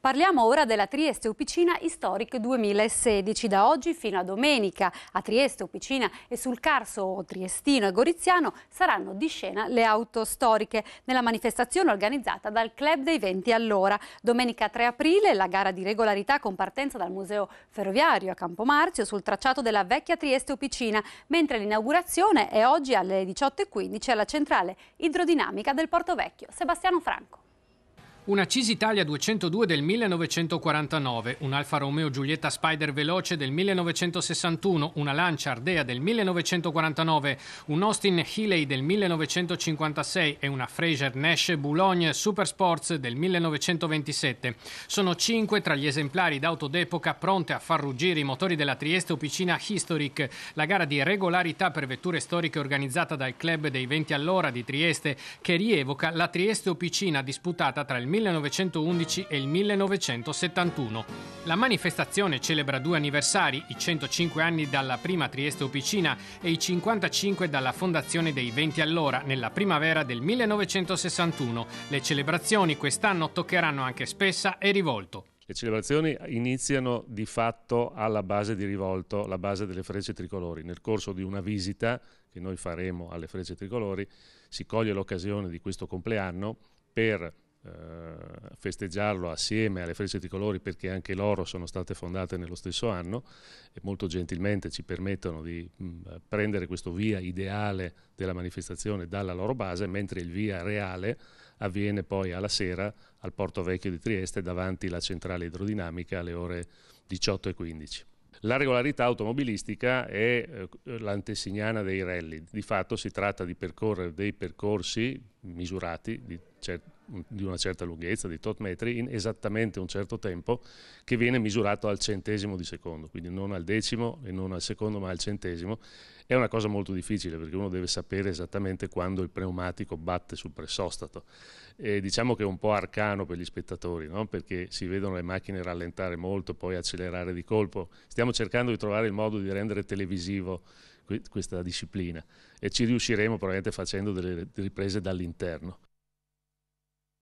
Parliamo ora della Trieste Upicina Historic 2016. Da oggi fino a domenica a Trieste Upicina e sul Carso Triestino e Goriziano saranno di scena le auto storiche nella manifestazione organizzata dal Club dei Venti all'ora. Domenica 3 aprile la gara di regolarità con partenza dal Museo Ferroviario a Campomarzio sul tracciato della vecchia Trieste Upicina, mentre l'inaugurazione è oggi alle 18.15 alla centrale idrodinamica del Porto Vecchio. Sebastiano Franco. Una CIS Italia 202 del 1949, un Alfa Romeo Giulietta Spider Veloce del 1961, una Lancia Ardea del 1949, un Austin Healey del 1956 e una Fraser Nash Boulogne Supersports del 1927. Sono cinque tra gli esemplari d'auto d'epoca pronte a far ruggire i motori della Trieste Opicina Historic, la gara di regolarità per vetture storiche organizzata dal Club dei 20 all'ora di Trieste, che rievoca la Trieste Opicina disputata tra il 1911 e il 1971. La manifestazione celebra due anniversari, i 105 anni dalla prima Trieste Opicina e i 55 dalla fondazione dei 20 allora, nella primavera del 1961. Le celebrazioni quest'anno toccheranno anche Spessa e Rivolto. Le celebrazioni iniziano di fatto alla base di Rivolto, la base delle frecce tricolori. Nel corso di una visita che noi faremo alle frecce tricolori, si coglie l'occasione di questo compleanno per eh, festeggiarlo assieme alle frecce di colori perché anche loro sono state fondate nello stesso anno e molto gentilmente ci permettono di mh, mm, prendere questo via ideale della manifestazione dalla loro base, mentre il via reale avviene poi alla sera al Porto Vecchio di Trieste davanti alla centrale idrodinamica alle ore 18 e 15. La regolarità automobilistica è eh, l'antesignana dei rally, di fatto si tratta di percorrere dei percorsi misurati di certi di una certa lunghezza, di tot metri, in esattamente un certo tempo che viene misurato al centesimo di secondo, quindi non al decimo e non al secondo ma al centesimo. È una cosa molto difficile perché uno deve sapere esattamente quando il pneumatico batte sul pressostato. E diciamo che è un po' arcano per gli spettatori, no? perché si vedono le macchine rallentare molto, poi accelerare di colpo. Stiamo cercando di trovare il modo di rendere televisivo questa disciplina e ci riusciremo probabilmente facendo delle riprese dall'interno.